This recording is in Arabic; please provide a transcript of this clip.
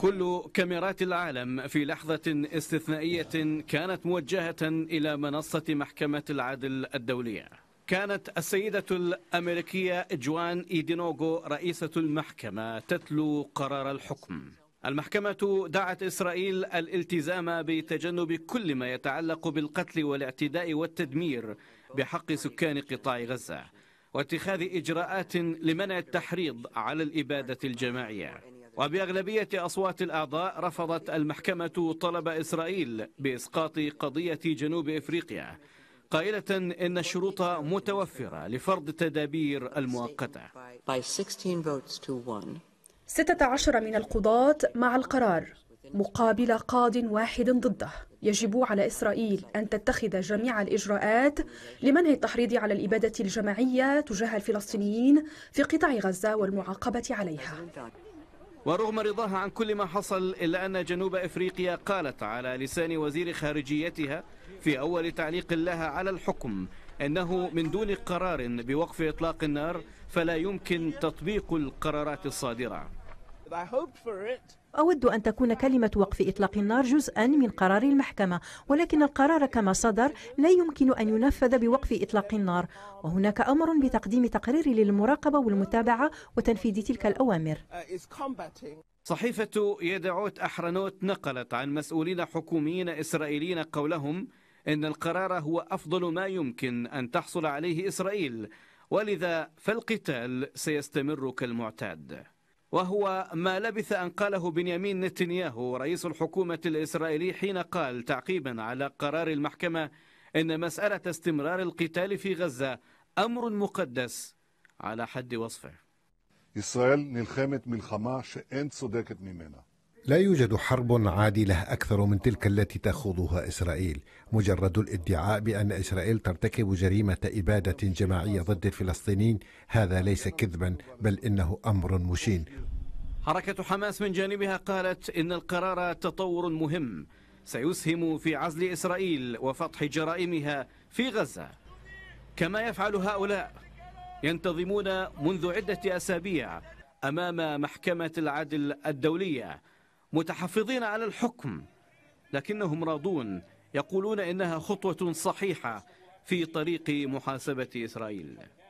كل كاميرات العالم في لحظة استثنائية كانت موجهة إلى منصة محكمة العدل الدولية كانت السيدة الأمريكية جوان إيدينوغو رئيسة المحكمة تتلو قرار الحكم المحكمة دعت إسرائيل الالتزام بتجنب كل ما يتعلق بالقتل والاعتداء والتدمير بحق سكان قطاع غزة واتخاذ إجراءات لمنع التحريض على الإبادة الجماعية وبأغلبية أصوات الأعضاء رفضت المحكمة طلب إسرائيل بإسقاط قضية جنوب إفريقيا قائلة إن الشروط متوفرة لفرض التدابير المؤقتة 16 من القضاة مع القرار مقابل قاض واحد ضده يجب على إسرائيل أن تتخذ جميع الإجراءات لمنع التحريض على الإبادة الجماعية تجاه الفلسطينيين في قطاع غزة والمعاقبة عليها ورغم رضاها عن كل ما حصل إلا أن جنوب إفريقيا قالت على لسان وزير خارجيتها في أول تعليق لها على الحكم أنه من دون قرار بوقف إطلاق النار فلا يمكن تطبيق القرارات الصادرة أود أن تكون كلمة وقف إطلاق النار جزءا من قرار المحكمة ولكن القرار كما صدر لا يمكن أن ينفذ بوقف إطلاق النار وهناك أمر بتقديم تقرير للمراقبة والمتابعة وتنفيذ تلك الأوامر uh, صحيفة يدعوت أحرنوت نقلت عن مسؤولين حكوميين إسرائيليين قولهم إن القرار هو أفضل ما يمكن أن تحصل عليه إسرائيل ولذا فالقتال سيستمر كالمعتاد وهو ما لبث أن قاله بنيامين نتنياهو رئيس الحكومة الإسرائيلي حين قال تعقيبا على قرار المحكمة إن مسألة استمرار القتال في غزة أمر مقدس على حد وصفه إسرائيل نلخمت ملخمة شئن صدقت ممنا لا يوجد حرب عادلة أكثر من تلك التي تخوضها إسرائيل مجرد الادعاء بأن إسرائيل ترتكب جريمة إبادة جماعية ضد الفلسطينيين هذا ليس كذبا بل إنه أمر مشين حركة حماس من جانبها قالت إن القرار تطور مهم سيسهم في عزل إسرائيل وفتح جرائمها في غزة كما يفعل هؤلاء ينتظمون منذ عدة أسابيع أمام محكمة العدل الدولية متحفظين على الحكم لكنهم راضون يقولون إنها خطوة صحيحة في طريق محاسبة إسرائيل